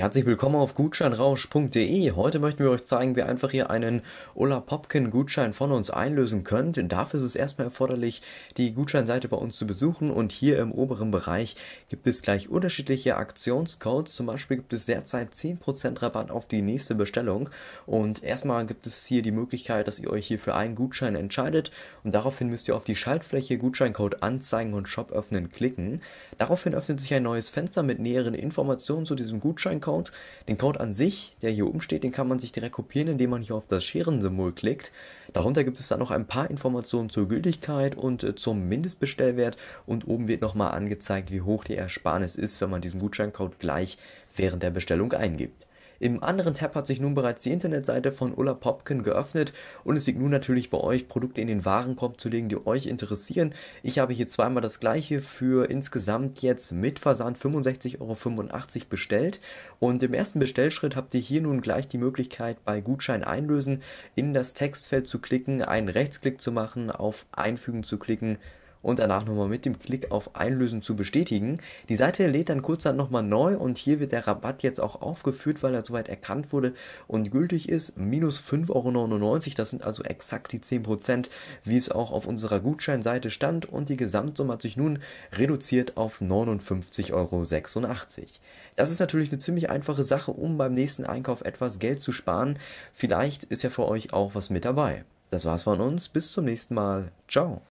Herzlich willkommen auf gutscheinrausch.de. Heute möchten wir euch zeigen, wie einfach ihr einen Ulla Popkin Gutschein von uns einlösen könnt. Dafür ist es erstmal erforderlich, die Gutscheinseite bei uns zu besuchen und hier im oberen Bereich gibt es gleich unterschiedliche Aktionscodes. Zum Beispiel gibt es derzeit 10% Rabatt auf die nächste Bestellung und erstmal gibt es hier die Möglichkeit, dass ihr euch hier für einen Gutschein entscheidet und daraufhin müsst ihr auf die Schaltfläche Gutscheincode anzeigen und Shop öffnen klicken. Daraufhin öffnet sich ein neues Fenster mit näheren Informationen zu diesem Gutscheincode Code. Den Code an sich, der hier oben steht, den kann man sich direkt kopieren, indem man hier auf das Scheren-Symbol klickt. Darunter gibt es dann noch ein paar Informationen zur Gültigkeit und äh, zum Mindestbestellwert und oben wird nochmal angezeigt, wie hoch die Ersparnis ist, wenn man diesen Gutscheincode gleich während der Bestellung eingibt. Im anderen Tab hat sich nun bereits die Internetseite von Ulla Popkin geöffnet und es liegt nun natürlich bei euch, Produkte in den Warenkorb zu legen, die euch interessieren. Ich habe hier zweimal das gleiche für insgesamt jetzt mit Versand 65,85 Euro bestellt und im ersten Bestellschritt habt ihr hier nun gleich die Möglichkeit bei Gutschein einlösen in das Textfeld zu klicken, einen Rechtsklick zu machen, auf Einfügen zu klicken und danach nochmal mit dem Klick auf Einlösen zu bestätigen. Die Seite lädt dann kurzzeitig nochmal neu und hier wird der Rabatt jetzt auch aufgeführt, weil er soweit erkannt wurde und gültig ist. Minus 5,99 Euro, das sind also exakt die 10%, wie es auch auf unserer Gutscheinseite stand und die Gesamtsumme hat sich nun reduziert auf 59,86 Euro. Das ist natürlich eine ziemlich einfache Sache, um beim nächsten Einkauf etwas Geld zu sparen. Vielleicht ist ja für euch auch was mit dabei. Das war's von uns, bis zum nächsten Mal. Ciao.